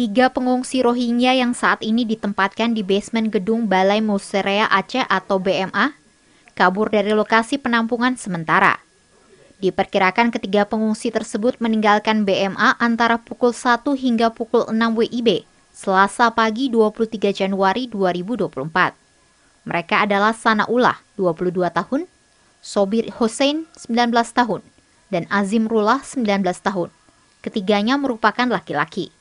Tiga pengungsi Rohingya yang saat ini ditempatkan di basement gedung Balai Musrea Aceh atau BMA kabur dari lokasi penampungan sementara. Diperkirakan ketiga pengungsi tersebut meninggalkan BMA antara pukul 1 hingga pukul 6 WIB, Selasa pagi 23 Januari 2024. Mereka adalah Sanaullah, 22 tahun, Sobir Hussein, 19 tahun, dan Azim Rullah, 19 tahun. Ketiganya merupakan laki-laki.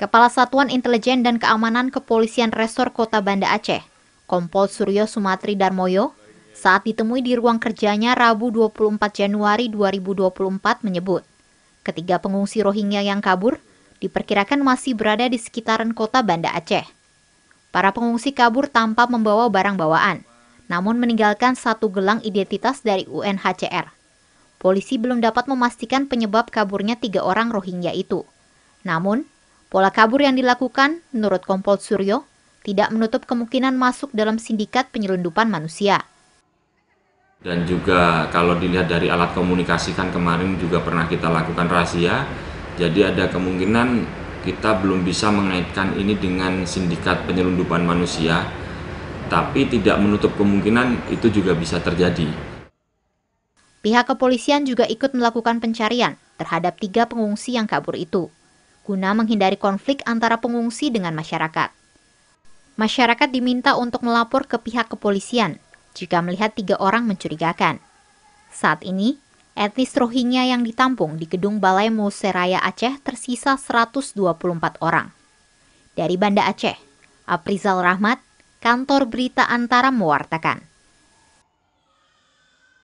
Kepala Satuan Intelijen dan Keamanan Kepolisian Resor Kota Banda Aceh, Kompol Suryo Sumatri Darmoyo, saat ditemui di ruang kerjanya Rabu 24 Januari 2024 menyebut, ketiga pengungsi Rohingya yang kabur diperkirakan masih berada di sekitaran kota Banda Aceh. Para pengungsi kabur tanpa membawa barang bawaan, namun meninggalkan satu gelang identitas dari UNHCR. Polisi belum dapat memastikan penyebab kaburnya tiga orang Rohingya itu. Namun, Pola kabur yang dilakukan, menurut Kompol Suryo, tidak menutup kemungkinan masuk dalam sindikat penyelundupan manusia. Dan juga kalau dilihat dari alat komunikasi kan kemarin juga pernah kita lakukan rahasia, jadi ada kemungkinan kita belum bisa mengaitkan ini dengan sindikat penyelundupan manusia, tapi tidak menutup kemungkinan itu juga bisa terjadi. Pihak kepolisian juga ikut melakukan pencarian terhadap tiga pengungsi yang kabur itu guna menghindari konflik antara pengungsi dengan masyarakat. Masyarakat diminta untuk melapor ke pihak kepolisian jika melihat tiga orang mencurigakan. Saat ini, etnis Rohingya yang ditampung di gedung Balai Museraya Aceh tersisa 124 orang. Dari Banda Aceh, Aprizal Rahmat, Kantor Berita Antara mewartakan.